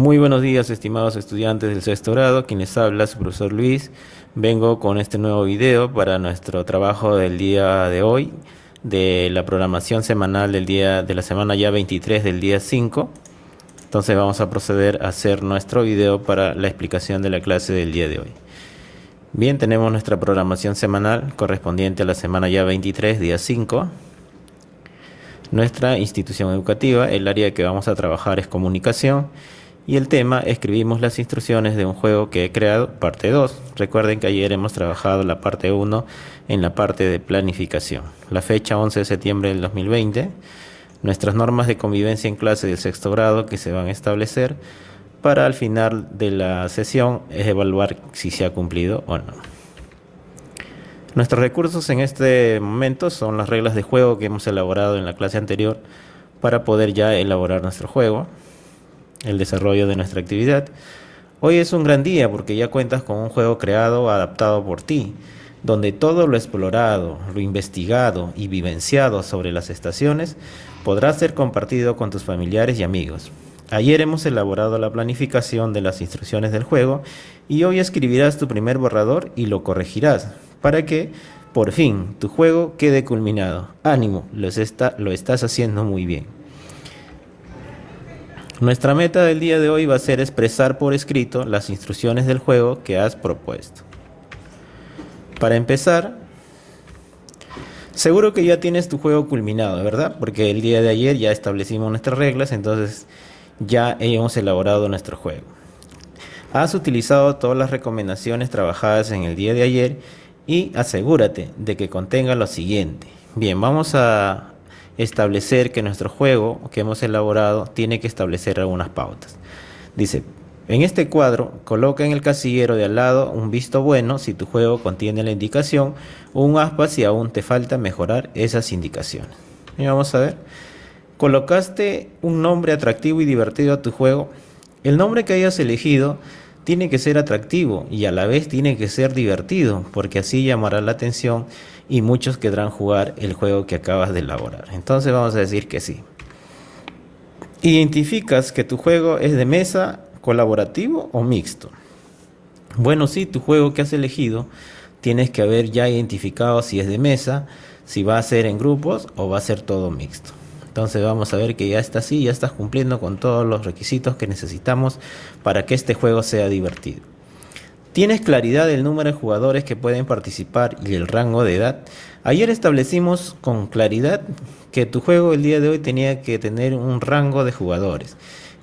Muy buenos días, estimados estudiantes del sexto grado, quienes habla su profesor Luis. Vengo con este nuevo video para nuestro trabajo del día de hoy, de la programación semanal del día de la semana ya 23 del día 5. Entonces vamos a proceder a hacer nuestro video para la explicación de la clase del día de hoy. Bien, tenemos nuestra programación semanal correspondiente a la semana ya 23, día 5. Nuestra institución educativa, el área que vamos a trabajar es comunicación y el tema escribimos las instrucciones de un juego que he creado, parte 2. Recuerden que ayer hemos trabajado la parte 1 en la parte de planificación. La fecha 11 de septiembre del 2020, nuestras normas de convivencia en clase del sexto grado que se van a establecer para al final de la sesión es evaluar si se ha cumplido o no. Nuestros recursos en este momento son las reglas de juego que hemos elaborado en la clase anterior para poder ya elaborar nuestro juego el desarrollo de nuestra actividad. Hoy es un gran día porque ya cuentas con un juego creado, adaptado por ti, donde todo lo explorado, lo investigado y vivenciado sobre las estaciones podrá ser compartido con tus familiares y amigos. Ayer hemos elaborado la planificación de las instrucciones del juego y hoy escribirás tu primer borrador y lo corregirás para que por fin tu juego quede culminado. Ánimo, lo, lo estás haciendo muy bien. Nuestra meta del día de hoy va a ser expresar por escrito las instrucciones del juego que has propuesto. Para empezar, seguro que ya tienes tu juego culminado, ¿verdad? Porque el día de ayer ya establecimos nuestras reglas, entonces ya hemos elaborado nuestro juego. Has utilizado todas las recomendaciones trabajadas en el día de ayer y asegúrate de que contenga lo siguiente. Bien, vamos a establecer que nuestro juego que hemos elaborado tiene que establecer algunas pautas. Dice, en este cuadro, coloca en el casillero de al lado un visto bueno si tu juego contiene la indicación, un aspa si aún te falta mejorar esas indicaciones. Y vamos a ver. Colocaste un nombre atractivo y divertido a tu juego. El nombre que hayas elegido tiene que ser atractivo y a la vez tiene que ser divertido, porque así llamará la atención y muchos querrán jugar el juego que acabas de elaborar. Entonces vamos a decir que sí. Identificas que tu juego es de mesa, colaborativo o mixto. Bueno, sí, tu juego que has elegido tienes que haber ya identificado si es de mesa, si va a ser en grupos o va a ser todo mixto. Entonces vamos a ver que ya está así, ya estás cumpliendo con todos los requisitos que necesitamos para que este juego sea divertido. ¿Tienes claridad del número de jugadores que pueden participar y el rango de edad? Ayer establecimos con claridad que tu juego el día de hoy tenía que tener un rango de jugadores.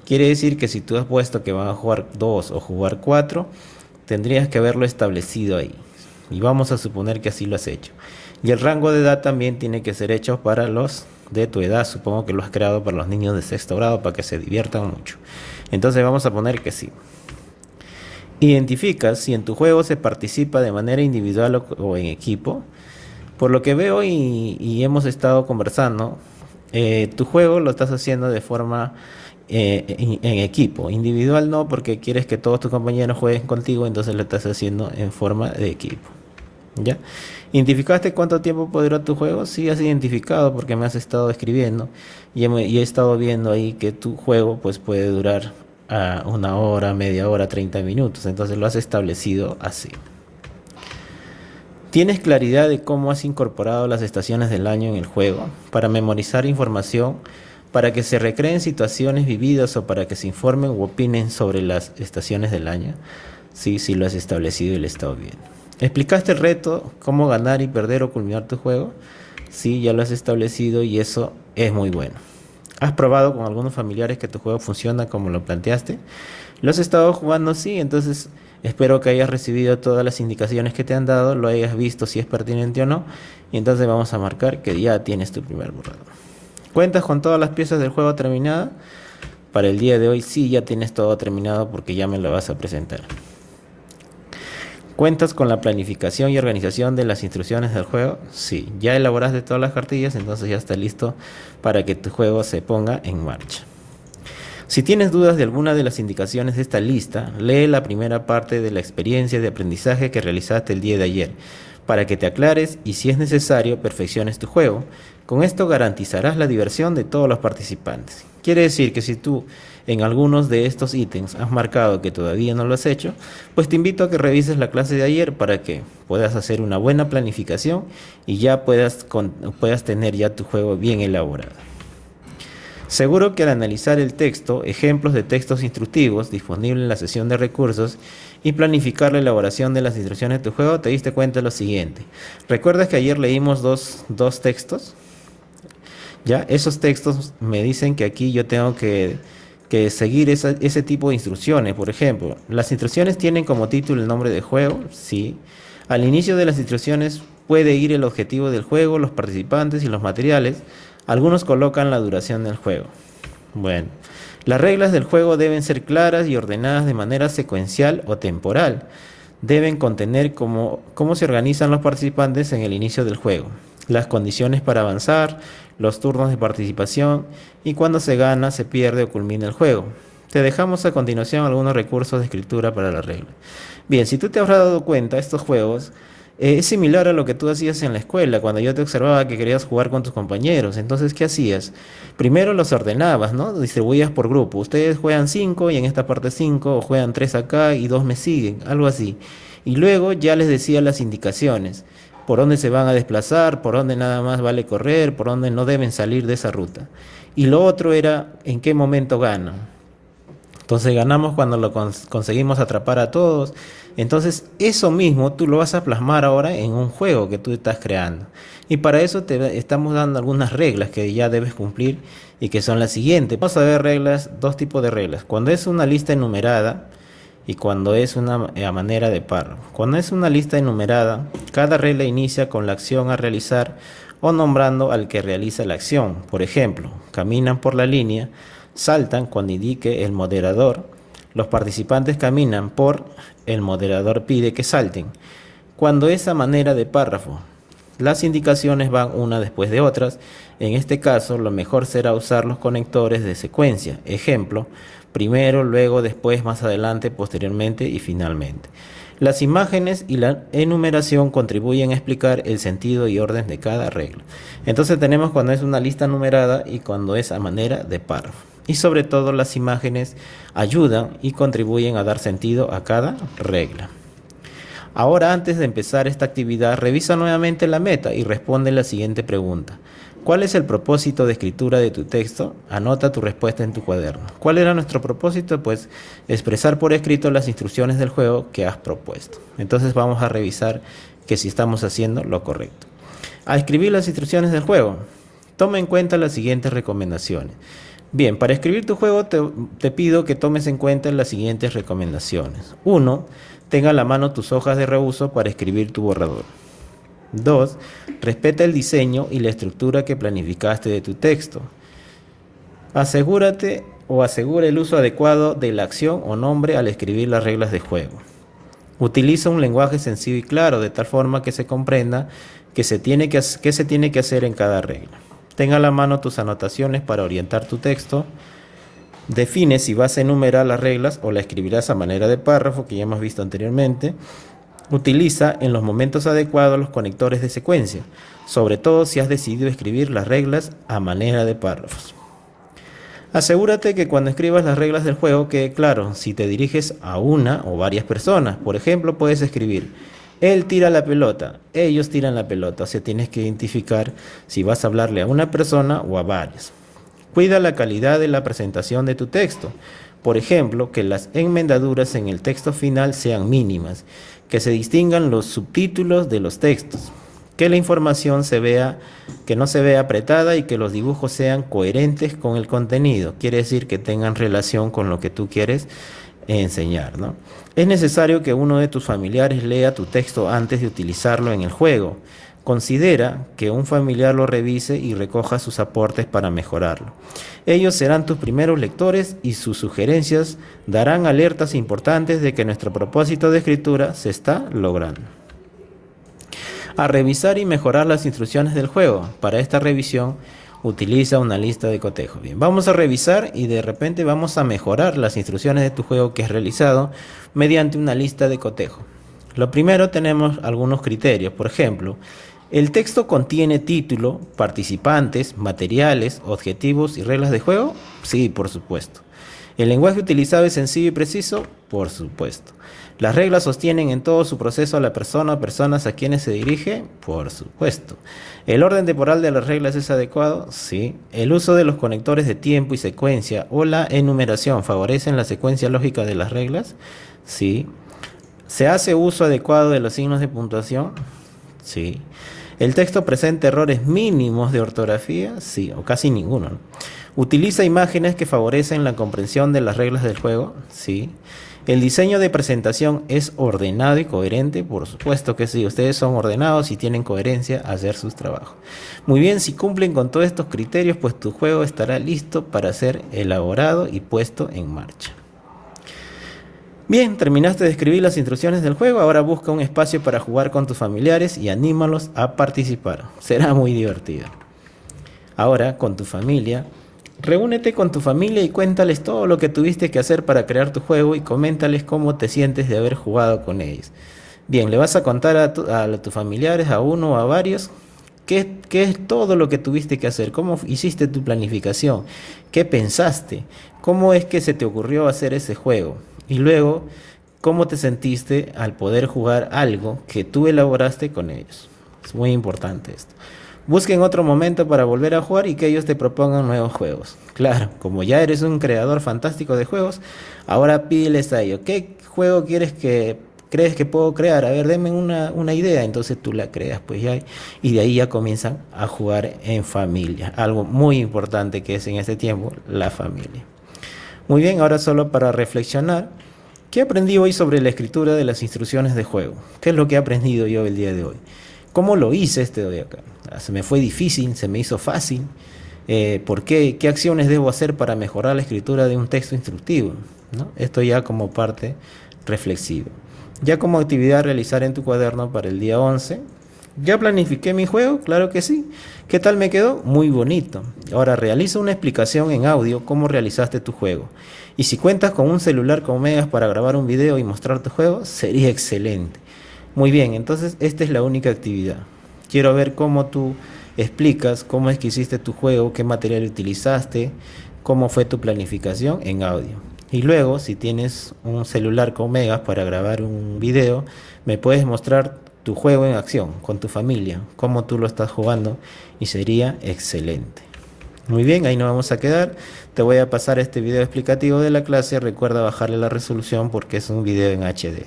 Quiere decir que si tú has puesto que van a jugar 2 o jugar 4, tendrías que haberlo establecido ahí. Y vamos a suponer que así lo has hecho. Y el rango de edad también tiene que ser hecho para los de tu edad. Supongo que lo has creado para los niños de sexto grado para que se diviertan mucho. Entonces vamos a poner que sí identificas si en tu juego se participa de manera individual o, en equipo. Por lo que veo y, hemos estado conversando, eh, tu juego lo estás haciendo de forma eh, en, equipo. Individual no, porque quieres que todos tus compañeros jueguen contigo, entonces lo estás haciendo en forma de equipo. ¿Ya? ¿Identificaste cuánto tiempo podrá tu juego? Sí, has identificado porque me has estado escribiendo y he, he, estado viendo ahí que tu juego pues puede durar una hora, media hora, 30 minutos. Entonces lo has establecido así. ¿Tienes claridad de cómo has incorporado las estaciones del año en el juego para memorizar información, para que se recreen situaciones vividas o para que se informen u opinen sobre las estaciones del año? Sí, sí lo has establecido y lo he estado bien. ¿Explicaste el reto, cómo ganar y perder o culminar tu juego? Sí, ya lo has establecido y eso es muy bueno. ¿Has probado con algunos familiares que tu juego funciona como lo planteaste? ¿Lo has estado jugando? Sí, entonces espero que hayas recibido todas las indicaciones que te han dado, lo hayas visto si es pertinente o no, y entonces vamos a marcar que ya tienes tu primer borrador. ¿Cuentas con todas las piezas del juego terminada? Para el día de hoy sí ya tienes todo terminado porque ya me lo vas a presentar. ¿Cuentas con la planificación y organización de las instrucciones del juego? Sí, ya elaboraste todas las cartillas, entonces ya está listo para que tu juego se ponga en marcha. Si tienes dudas de alguna de las indicaciones de esta lista, lee la primera parte de la experiencia de aprendizaje que realizaste el día de ayer para que te aclares y si es necesario perfecciones tu juego. Con esto garantizarás la diversión de todos los participantes. Quiere decir que si tú en algunos de estos ítems has marcado que todavía no lo has hecho, pues te invito a que revises la clase de ayer para que puedas hacer una buena planificación y ya puedas, puedas tener ya tu juego bien elaborado. Seguro que al analizar el texto, ejemplos de textos instructivos disponibles en la sesión de recursos y planificar la elaboración de las instrucciones de tu juego, te diste cuenta de lo siguiente. ¿Recuerdas que ayer leímos dos, textos? Ya, esos textos me dicen que aquí yo tengo que, seguir ese tipo de instrucciones. Por ejemplo, las instrucciones tienen como título el nombre del juego, sí. Al inicio de las instrucciones puede ir el objetivo del juego, los participantes y los materiales. Algunos colocan la duración del juego. Bueno, las reglas del juego deben ser claras y ordenadas de manera secuencial o temporal. Deben contener cómo, cómo se organizan los participantes en el inicio del juego, las condiciones para avanzar, los turnos de participación y cuando se gana, se pierde o culmina el juego. Te dejamos a continuación algunos recursos de escritura para la regla. Bien, si tú te habrás dado cuenta, estos juegos eh, es similar a lo que tú hacías en la escuela, cuando yo te observaba que querías jugar con tus compañeros. Entonces, ¿qué hacías? Primero los ordenabas, ¿no? Distribuías por grupo. Ustedes juegan cinco y en esta parte cinco o juegan tres acá y dos me siguen, algo así. Y luego ya les decía las indicaciones, por dónde se van a desplazar, por dónde nada más vale correr, por dónde no deben salir de esa ruta. Y lo otro era en qué momento ganan. Entonces ganamos cuando lo conseguimos atrapar a todos. Entonces eso mismo tú lo vas a plasmar ahora en un juego que tú estás creando. Y para eso te estamos dando algunas reglas que ya debes cumplir y que son las siguientes. Vamos a ver reglas, dos tipos de reglas. Cuando es una lista enumerada, y cuando es una eh, a manera de párrafo. Cuando es una lista enumerada, cada regla inicia con la acción a realizar o nombrando al que realiza la acción. Por ejemplo, caminan por la línea, saltan cuando indique el moderador. Los participantes caminan por el moderador pide que salten. Cuando es a manera de párrafo, las indicaciones van una después de otras. En este caso, lo mejor será usar los conectores de secuencia. Ejemplo, primero, luego, después, más adelante, posteriormente y finalmente. Las imágenes y la enumeración contribuyen a explicar el sentido y orden de cada regla. Entonces tenemos cuando es una lista numerada y cuando es a manera de párrafo y sobre todo las imágenes ayudan y contribuyen a dar sentido a cada regla. Ahora, antes de empezar esta actividad, revisa nuevamente la meta y responde la siguiente pregunta. ¿Cuál es el propósito de escritura de tu texto? Anota tu respuesta en tu cuaderno. ¿Cuál era nuestro propósito? Pues expresar por escrito las instrucciones del juego que has propuesto. Entonces vamos a revisar que si estamos haciendo lo correcto. A escribir las instrucciones del juego. Toma en cuenta las siguientes recomendaciones. Bien, para escribir tu juego te, pido que tomes en cuenta las siguientes recomendaciones. 1. Tenga a la mano tus hojas de reuso para escribir tu borrador. 2. Respeta el diseño y la estructura que planificaste de tu texto. Asegúrate o asegura el uso adecuado de la acción o nombre al escribir las reglas de juego. Utiliza un lenguaje sencillo y claro, de tal forma que se comprenda qué se tiene que hacer en cada regla. Tenga a la mano tus anotaciones para orientar tu texto. Define si vas a enumerar las reglas o las escribirás a manera de párrafo que ya hemos visto anteriormente. Utiliza en los momentos adecuados los conectores de secuencia, sobre todo si has decidido escribir las reglas a manera de párrafos. Asegúrate que cuando escribas las reglas del juego quede claro si te diriges a una o varias personas. Por ejemplo, puedes escribir él tira la pelota, ellos tiran la pelota, o sea, tienes que identificar si vas a hablarle a una persona o a varias. Cuida la calidad de la presentación de tu texto. Por ejemplo, que las enmendaduras en el texto final sean mínimas, que se distingan los subtítulos de los textos, que la información se vea, que no se vea apretada y que los dibujos sean coherentes con el contenido. Quiere decir que tengan relación con lo que tú quieres enseñar, ¿no? Es necesario que uno de tus familiares lea tu texto antes de utilizarlo en el juego. Considera que un familiar lo revise y recoja sus aportes para mejorarlo. Ellos serán tus primeros lectores y sus sugerencias darán alertas importantes de que nuestro propósito de escritura se está logrando. A revisar y mejorar las instrucciones del juego. Para esta revisión, utiliza una lista de cotejo. Bien, vamos a revisar y de repente vamos a mejorar las instrucciones de tu juego que has realizado mediante una lista de cotejo. Lo primero tenemos algunos criterios, por ejemplo, el texto contiene título, participantes, materiales, objetivos y reglas de juego. Sí, por supuesto. El lenguaje utilizado es sencillo y preciso, por supuesto. Las reglas sostienen en todo su proceso a la persona o personas a quienes se dirige, por supuesto. El orden temporal de las reglas es adecuado, sí. El uso de los conectores de tiempo y secuencia o la enumeración favorecen la secuencia lógica de las reglas, sí. ¿Se hace uso adecuado de los signos de puntuación? Sí. ¿El texto presenta errores mínimos de ortografía? Sí, o casi ninguno. Utiliza imágenes que favorecen la comprensión de las reglas del juego, sí. El diseño de presentación es ordenado y coherente, por supuesto que sí, ustedes son ordenados y tienen coherencia a hacer sus trabajos. Muy bien, si cumplen con todos estos criterios, pues tu juego estará listo para ser elaborado y puesto en marcha. Bien, terminaste de escribir las instrucciones del juego, ahora busca un espacio para jugar con tus familiares y anímalos a participar. Será muy divertido. Ahora, con tu familia, Reúnete con tu familia y cuéntales todo lo que tuviste que hacer para crear tu juego y coméntales cómo te sientes de haber jugado con ellos. Bien, le vas a contar a, tus familiares, a uno o a varios, qué es todo lo que tuviste que hacer, cómo hiciste tu planificación, qué pensaste, cómo es que se te ocurrió hacer ese juego. Y luego, cómo te sentiste al poder jugar algo que tú elaboraste con ellos. Es muy importante esto. Busquen otro momento para volver a jugar y que ellos te propongan nuevos juegos. Claro, como ya eres un creador fantástico de juegos, ahora pídeles a ellos, ¿qué juego quieres que crees que puedo crear? A ver, denme una, idea. Entonces tú la creas, pues ya. Y de ahí ya comienzan a jugar en familia. Algo muy importante que es en este tiempo, la familia. Muy bien, ahora solo para reflexionar. ¿Qué aprendí hoy sobre la escritura de las instrucciones de juego? ¿Qué es lo que he aprendido yo el día de hoy? ¿Cómo lo hice este día acá? Ah, se me fue difícil, se me hizo fácil. Eh, ¿Por qué? ¿Qué acciones debo hacer para mejorar la escritura de un texto instructivo? Esto ya como parte reflexiva. Ya como actividad a realizar en tu cuaderno para el día 11. ¿Ya planifiqué mi juego? Claro que sí. ¿Qué tal me quedó? Muy bonito. Ahora realiza una explicación en audio cómo realizaste tu juego. Y si cuentas con un celular con megas para grabar un video y mostrar tu juego, sería excelente. Muy bien, entonces esta es la única actividad. Quiero ver cómo tú explicas cómo es que hiciste tu juego, qué material utilizaste, cómo fue tu planificación en audio. Y luego, si tienes un celular con megas para grabar un video, me puedes mostrar tu juego en acción con tu familia, cómo tú lo estás jugando y sería excelente. Muy bien, ahí nos vamos a quedar. Te voy a pasar este video explicativo de la clase. Recuerda bajarle la resolución porque es un video en HD.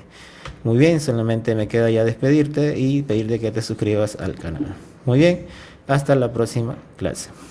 Muy bien, solamente me queda ya despedirte y pedirte que te suscribas al canal. Muy bien, hasta la próxima clase.